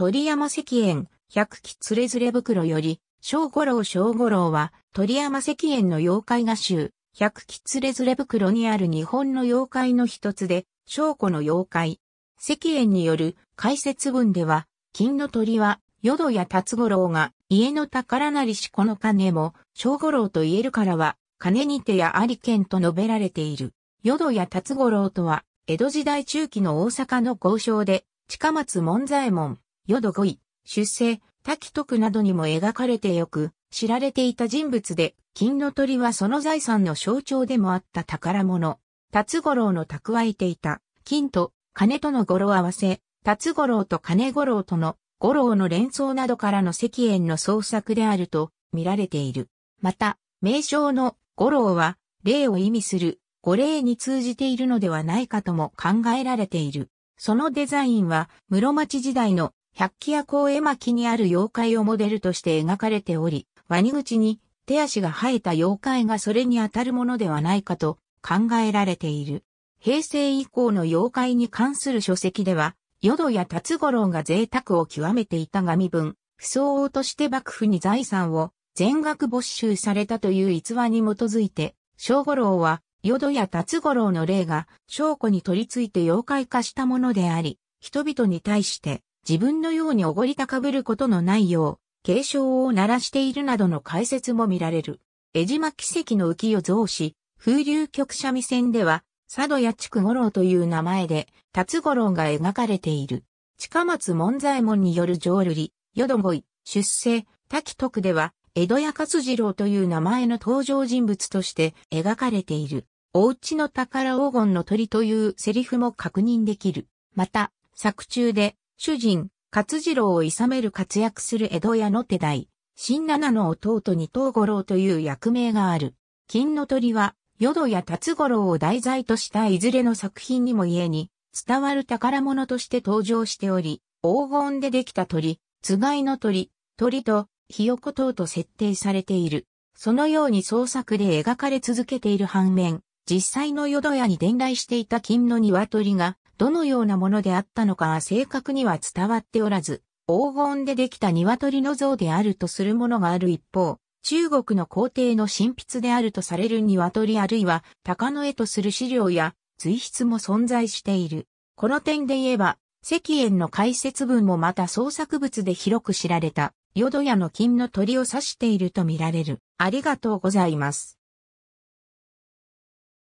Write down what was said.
鳥山石園、百鬼連れ連れ袋より、小五郎小五郎は、鳥山石園の妖怪画集、百鬼連れ連れ袋にある日本の妖怪の一つで、小子の妖怪。石園による解説文では、金の鳥は、淀谷達五郎が、家の宝なりしこの金も、小五郎と言えるからは、金にてやありけんと述べられている。淀谷達五郎とは、江戸時代中期の大阪の豪商で、近松門左衛門、淀五位、出世、滝徳などにも描かれてよく、知られていた人物で、金の鳥はその財産の象徴でもあった宝物。達五郎の蓄えていた、金と金との語呂合わせ、達五郎と金五郎との五郎の連想などからの石燕の創作であると見られている。また、名称の五郎は、霊を意味する五霊に通じているのではないかとも考えられている。そのデザインは、室町時代の百鬼夜行絵巻にある妖怪をモデルとして描かれており、ワニ口に手足が生えた妖怪がそれに当たるものではないかと考えられている。平成以降の妖怪に関する書籍では、淀や辰五郎が贅沢を極めていたが身分、不相応として幕府に財産を全額没収されたという逸話に基づいて、小五郎は、淀や辰五郎の霊が、証拠に取り付いて妖怪化したものであり、人々に対して、自分のようにおごり高ぶることのないよう、警鐘を鳴らしているなどの解説も見られる。江島奇跡の浮世増し、風流局三味線では、佐渡や筑五郎という名前で、達五郎が描かれている。近松門左衛門による浄瑠璃、淀位、出世、滝徳では、江戸屋勝次郎という名前の登場人物として描かれている。お家の宝黄金の鳥というセリフも確認できる。また、作中で主人、勝次郎をさめる活躍する江戸屋の手代、新七の弟に東五郎という役名がある。金の鳥は、淀や達五郎を題材としたいずれの作品にも家に、伝わる宝物として登場しており、黄金でできた鳥、つがいの鳥、鳥と、ひよこ等と設定されている。そのように創作で描かれ続けている反面、実際の淀屋に伝来していた金の鶏が、どのようなものであったのかは正確には伝わっておらず、黄金でできた鶏の像であるとするものがある一方、中国の皇帝の神筆であるとされる鶏あるいは鷹の絵とする資料や随筆も存在している。この点で言えば、石燕の解説文もまた創作物で広く知られた、淀屋の金の鳥を指しているとみられる。ありがとうございます。